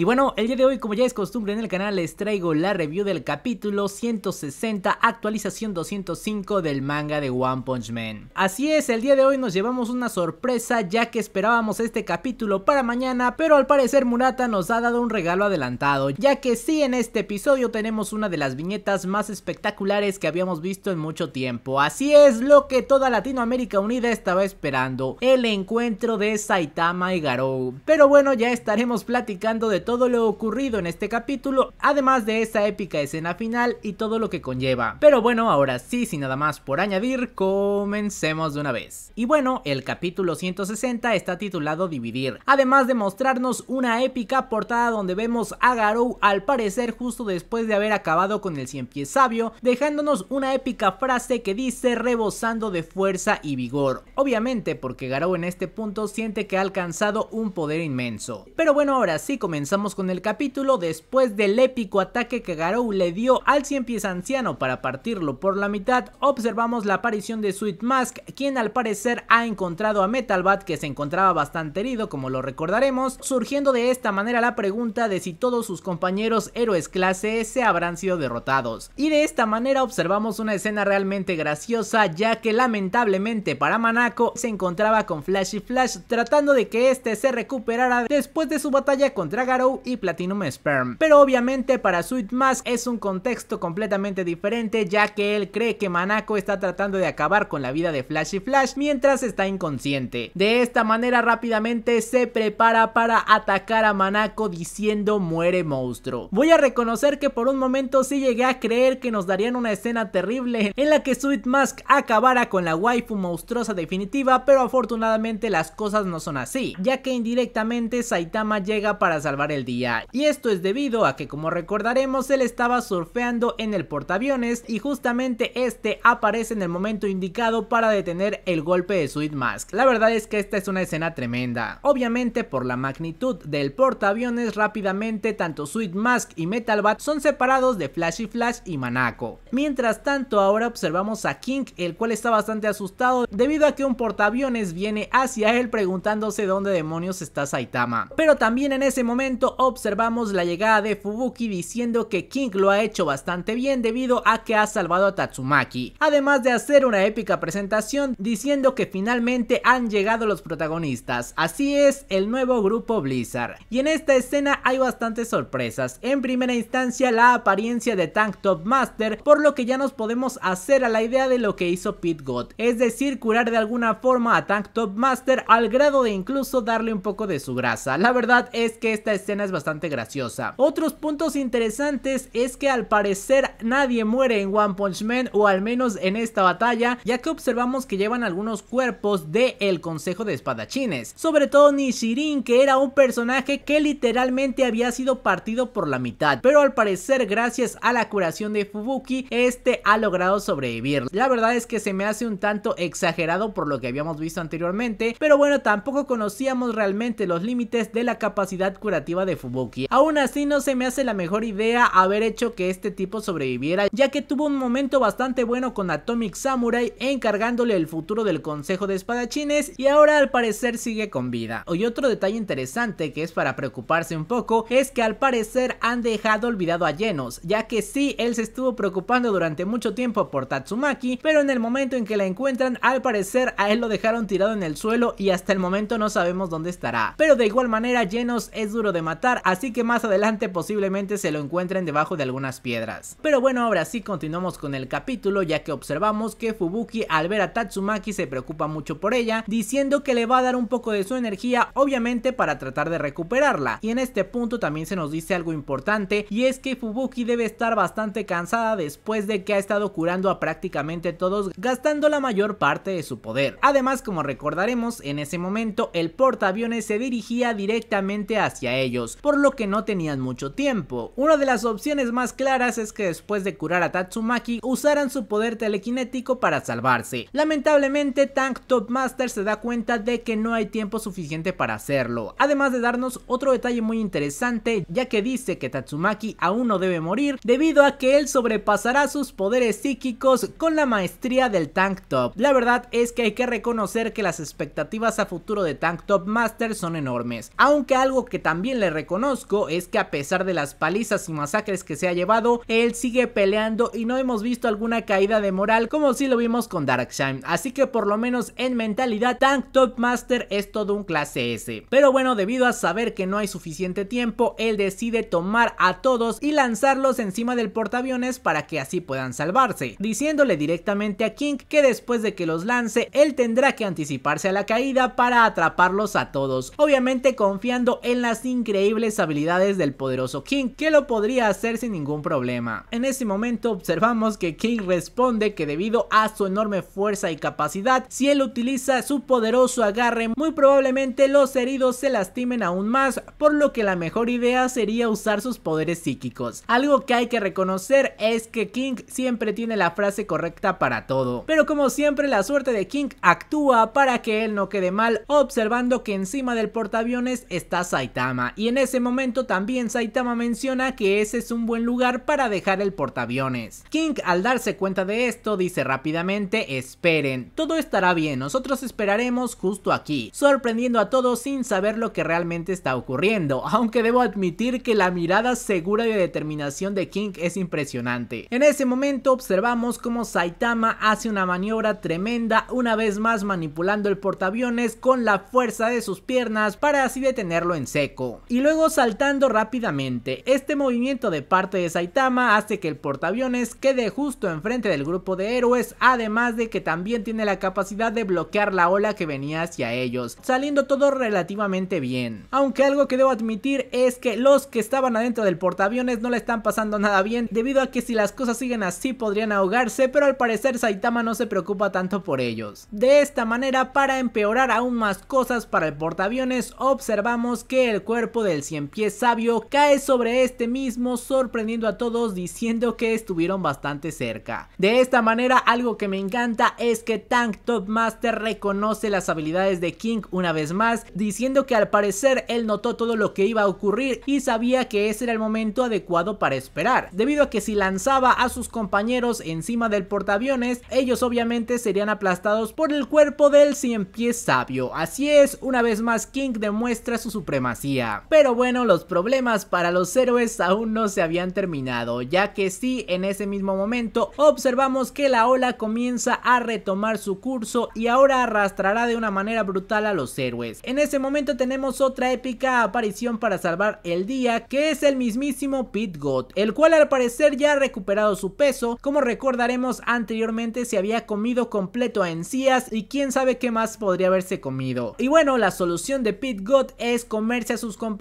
Y bueno, el día de hoy, como ya es costumbre en el canal, les traigo la review del capítulo 160, actualización 205 del manga de One Punch Man. Así es, el día de hoy nos llevamos una sorpresa ya que esperábamos este capítulo para mañana, pero al parecer Murata nos ha dado un regalo adelantado, ya que sí en este episodio tenemos una de las viñetas más espectaculares que habíamos visto en mucho tiempo. Así es lo que toda Latinoamérica Unida estaba esperando, el encuentro de Saitama y Garou. Pero bueno, ya estaremos platicando de todo todo lo ocurrido en este capítulo, además de esa épica escena final y todo lo que conlleva. Pero bueno, ahora sí, sin nada más por añadir, comencemos de una vez. Y bueno, el capítulo 160 está titulado Dividir, además de mostrarnos una épica portada donde vemos a Garou al parecer justo después de haber acabado con el cien pies sabio, dejándonos una épica frase que dice rebosando de fuerza y vigor, obviamente porque Garou en este punto siente que ha alcanzado un poder inmenso. Pero bueno, ahora sí comenzamos Comenzamos con el capítulo después del épico ataque que Garou le dio al cien pies anciano para partirlo por la mitad, observamos la aparición de Sweet Mask, quien al parecer ha encontrado a Metalbat que se encontraba bastante herido como lo recordaremos, surgiendo de esta manera la pregunta de si todos sus compañeros héroes clase S habrán sido derrotados. Y de esta manera observamos una escena realmente graciosa ya que lamentablemente para Manako se encontraba con Flash y Flash tratando de que este se recuperara después de su batalla contra Garou y Platinum Sperm. Pero obviamente para Sweet Mask es un contexto completamente diferente ya que él cree que Manako está tratando de acabar con la vida de Flash y Flash mientras está inconsciente. De esta manera rápidamente se prepara para atacar a Manako diciendo muere monstruo. Voy a reconocer que por un momento sí llegué a creer que nos darían una escena terrible en la que Sweet Mask acabara con la waifu monstruosa definitiva pero afortunadamente las cosas no son así ya que indirectamente Saitama llega para salvar el día. Y esto es debido a que como recordaremos él estaba surfeando en el portaaviones y justamente este aparece en el momento indicado para detener el golpe de Sweet Mask. La verdad es que esta es una escena tremenda. Obviamente por la magnitud del portaaviones rápidamente tanto Sweet Mask y Metal Bat son separados de Flashy Flash y Manako. Mientras tanto ahora observamos a King el cual está bastante asustado debido a que un portaaviones viene hacia él preguntándose dónde demonios está Saitama. Pero también en ese momento observamos la llegada de Fubuki diciendo que King lo ha hecho bastante bien debido a que ha salvado a Tatsumaki, además de hacer una épica presentación diciendo que finalmente han llegado los protagonistas, así es el nuevo grupo Blizzard. Y en esta escena hay bastantes sorpresas, en primera instancia la apariencia de Tank Top Master, por lo que ya nos podemos hacer a la idea de lo que hizo Pit God, es decir curar de alguna forma a Tank Top Master al grado de incluso darle un poco de su grasa, la verdad es que esta escena es bastante graciosa. Otros puntos interesantes es que al parecer nadie muere en One Punch Man o al menos en esta batalla, ya que observamos que llevan algunos cuerpos de el Consejo de Espadachines, sobre todo Nishirin que era un personaje que literalmente había sido partido por la mitad, pero al parecer gracias a la curación de Fubuki, este ha logrado sobrevivir. La verdad es que se me hace un tanto exagerado por lo que habíamos visto anteriormente, pero bueno, tampoco conocíamos realmente los límites de la capacidad curativa de Fubuki. Aún así no se me hace la mejor idea haber hecho que este tipo sobreviviera, ya que tuvo un momento bastante bueno con Atomic Samurai encargándole el futuro del Consejo de Espadachines y ahora al parecer sigue con vida. hoy oh, otro detalle interesante que es para preocuparse un poco es que al parecer han dejado olvidado a Genos, ya que sí, él se estuvo preocupando durante mucho tiempo por Tatsumaki, pero en el momento en que la encuentran, al parecer a él lo dejaron tirado en el suelo y hasta el momento no sabemos dónde estará. Pero de igual manera, Genos es duro de matar, así que más adelante posiblemente se lo encuentren debajo de algunas piedras. Pero bueno, ahora sí continuamos con el capítulo ya que observamos que Fubuki al ver a Tatsumaki se preocupa mucho por ella, diciendo que le va a dar un poco de su energía, obviamente para tratar de recuperarla. Y en este punto también se nos dice algo importante y es que Fubuki debe estar bastante cansada después de que ha estado curando a prácticamente todos gastando la mayor parte de su poder. Además, como recordaremos, en ese momento el portaaviones se dirigía directamente hacia ellos por lo que no tenían mucho tiempo. Una de las opciones más claras es que después de curar a Tatsumaki, usaran su poder telequinético para salvarse. Lamentablemente, Tank Top Master se da cuenta de que no hay tiempo suficiente para hacerlo, además de darnos otro detalle muy interesante, ya que dice que Tatsumaki aún no debe morir debido a que él sobrepasará sus poderes psíquicos con la maestría del Tank Top. La verdad es que hay que reconocer que las expectativas a futuro de Tank Top Master son enormes, aunque algo que también le reconozco es que a pesar de las palizas y masacres que se ha llevado, él sigue peleando y no hemos visto alguna caída de moral como si lo vimos con Darkshine. Así que por lo menos en mentalidad, Tank Top Master es todo un clase S. Pero bueno, debido a saber que no hay suficiente tiempo, él decide tomar a todos y lanzarlos encima del portaaviones para que así puedan salvarse, diciéndole directamente a King que después de que los lance, él tendrá que anticiparse a la caída para atraparlos a todos, obviamente confiando en las increíbles increíbles habilidades del poderoso King, que lo podría hacer sin ningún problema. En ese momento observamos que King responde que debido a su enorme fuerza y capacidad, si él utiliza su poderoso agarre, muy probablemente los heridos se lastimen aún más, por lo que la mejor idea sería usar sus poderes psíquicos. Algo que hay que reconocer es que King siempre tiene la frase correcta para todo, pero como siempre la suerte de King actúa para que él no quede mal, observando que encima del portaaviones está Saitama y en ese momento también Saitama menciona que ese es un buen lugar para dejar el portaaviones. King al darse cuenta de esto dice rápidamente esperen, todo estará bien, nosotros esperaremos justo aquí, sorprendiendo a todos sin saber lo que realmente está ocurriendo, aunque debo admitir que la mirada segura y de determinación de King es impresionante. En ese momento observamos cómo Saitama hace una maniobra tremenda una vez más manipulando el portaaviones con la fuerza de sus piernas para así detenerlo en seco y luego saltando rápidamente. Este movimiento de parte de Saitama hace que el portaaviones quede justo enfrente del grupo de héroes, además de que también tiene la capacidad de bloquear la ola que venía hacia ellos, saliendo todo relativamente bien. Aunque algo que debo admitir es que los que estaban adentro del portaaviones no le están pasando nada bien, debido a que si las cosas siguen así podrían ahogarse, pero al parecer Saitama no se preocupa tanto por ellos. De esta manera, para empeorar aún más cosas para el portaaviones, observamos que el cuerpo del cien pies sabio cae sobre este mismo sorprendiendo a todos diciendo que estuvieron bastante cerca. De esta manera algo que me encanta es que Tank Top Master reconoce las habilidades de King una vez más diciendo que al parecer él notó todo lo que iba a ocurrir y sabía que ese era el momento adecuado para esperar, debido a que si lanzaba a sus compañeros encima del portaaviones, ellos obviamente serían aplastados por el cuerpo del cien pies sabio. Así es, una vez más King demuestra su supremacía. Pero bueno, los problemas para los héroes aún no se habían terminado, ya que sí, en ese mismo momento observamos que la ola comienza a retomar su curso y ahora arrastrará de una manera brutal a los héroes. En ese momento tenemos otra épica aparición para salvar el día, que es el mismísimo Pit God, el cual al parecer ya ha recuperado su peso, como recordaremos anteriormente se había comido completo a encías y quién sabe qué más podría haberse comido. Y bueno, la solución de Pit God es comerse a sus compañeros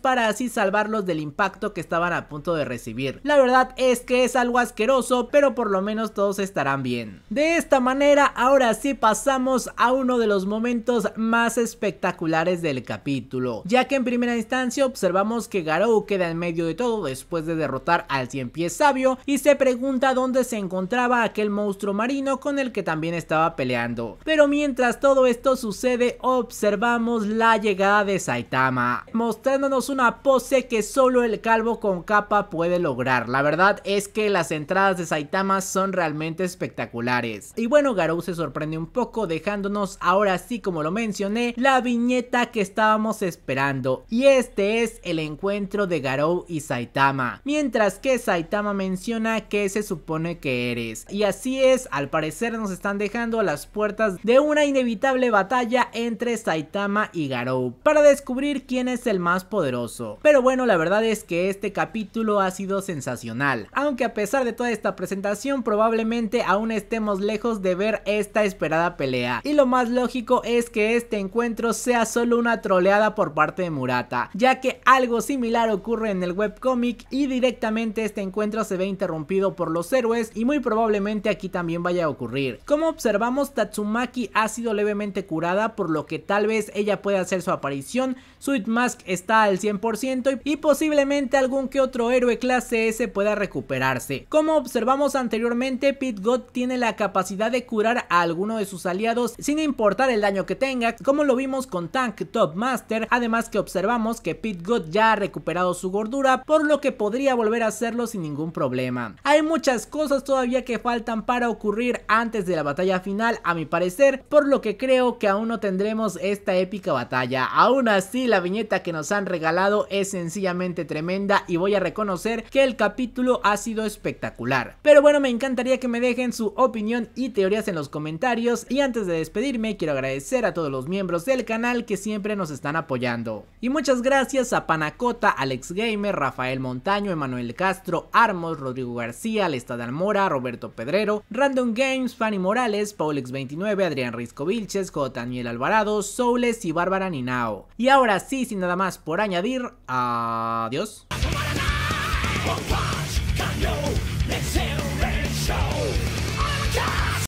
para así salvarlos del impacto que estaban a punto de recibir. La verdad es que es algo asqueroso, pero por lo menos todos estarán bien. De esta manera, ahora sí pasamos a uno de los momentos más espectaculares del capítulo, ya que en primera instancia observamos que Garou queda en medio de todo después de derrotar al cien pies sabio y se pregunta dónde se encontraba aquel monstruo marino con el que también estaba peleando. Pero mientras todo esto sucede, observamos la llegada de Saitama mostrándonos una pose que solo el calvo con capa puede lograr. La verdad es que las entradas de Saitama son realmente espectaculares. Y bueno, Garou se sorprende un poco dejándonos ahora sí como lo mencioné, la viñeta que estábamos esperando. Y este es el encuentro de Garou y Saitama. Mientras que Saitama menciona que se supone que eres. Y así es, al parecer nos están dejando a las puertas de una inevitable batalla entre Saitama y Garou. Para descubrir quién es el más poderoso. Pero bueno, la verdad es que este capítulo ha sido sensacional, aunque a pesar de toda esta presentación probablemente aún estemos lejos de ver esta esperada pelea. Y lo más lógico es que este encuentro sea solo una troleada por parte de Murata, ya que algo similar ocurre en el webcomic y directamente este encuentro se ve interrumpido por los héroes y muy probablemente aquí también vaya a ocurrir. Como observamos, Tatsumaki ha sido levemente curada por lo que tal vez ella pueda hacer su aparición, Sweet Mask está al 100% y posiblemente algún que otro héroe clase S pueda recuperarse. Como observamos anteriormente, Pit God tiene la capacidad de curar a alguno de sus aliados sin importar el daño que tenga, como lo vimos con Tank Top Master, además que observamos que Pit God ya ha recuperado su gordura, por lo que podría volver a hacerlo sin ningún problema. Hay muchas cosas todavía que faltan para ocurrir antes de la batalla final, a mi parecer, por lo que creo que aún no tendremos esta épica batalla. Aún así, la viñeta que nos han regalado es sencillamente tremenda y voy a reconocer que el capítulo ha sido espectacular. Pero bueno, me encantaría que me dejen su opinión y teorías en los comentarios y antes de despedirme quiero agradecer a todos los miembros del canal que siempre nos están apoyando. Y muchas gracias a Panacota, Alex Gamer, Rafael Montaño, Emanuel Castro, Armos, Rodrigo García, Alestad Almora, Roberto Pedrero, Random Games, Fanny Morales, Paulex29, Adrián Risco Vilches, J. Daniel Alvarado, Soules y Bárbara Ninao. Y ahora sí, sin nada más por añadir. Adiós.